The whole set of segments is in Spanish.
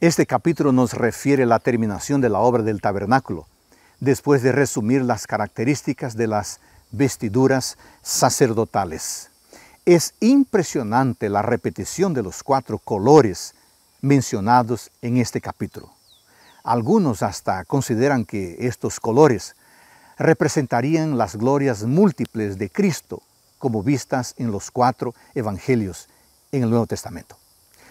Este capítulo nos refiere a la terminación de la obra del tabernáculo, después de resumir las características de las vestiduras sacerdotales. Es impresionante la repetición de los cuatro colores mencionados en este capítulo. Algunos hasta consideran que estos colores representarían las glorias múltiples de Cristo, como vistas en los cuatro evangelios en el Nuevo Testamento.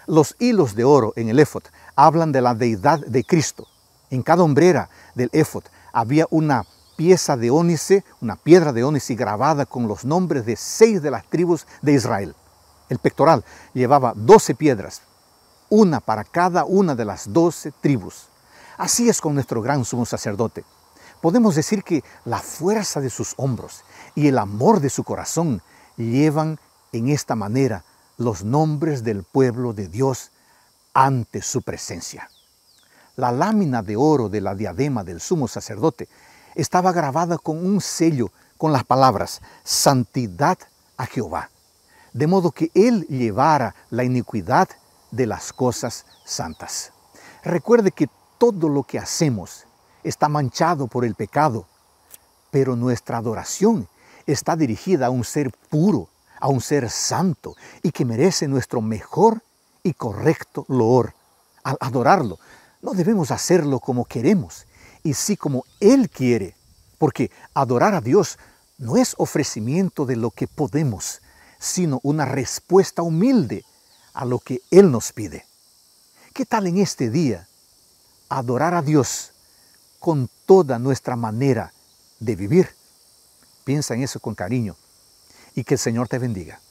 Los hilos de oro en el Éfot hablan de la deidad de Cristo. En cada hombrera del Éfod había una pieza de ónice, una piedra de ónice grabada con los nombres de seis de las tribus de Israel. El pectoral llevaba doce piedras, una para cada una de las doce tribus. Así es con nuestro gran sumo sacerdote. Podemos decir que la fuerza de sus hombros y el amor de su corazón llevan en esta manera los nombres del pueblo de Dios ante su presencia. La lámina de oro de la diadema del sumo sacerdote estaba grabada con un sello con las palabras santidad a Jehová, de modo que él llevara la iniquidad de las cosas santas. Recuerde que todo lo que hacemos está manchado por el pecado, pero nuestra adoración está dirigida a un ser puro, a un ser santo y que merece nuestro mejor y correcto loor, al adorarlo. No debemos hacerlo como queremos, y sí como Él quiere, porque adorar a Dios no es ofrecimiento de lo que podemos, sino una respuesta humilde a lo que Él nos pide. ¿Qué tal en este día adorar a Dios con toda nuestra manera de vivir? Piensa en eso con cariño y que el Señor te bendiga.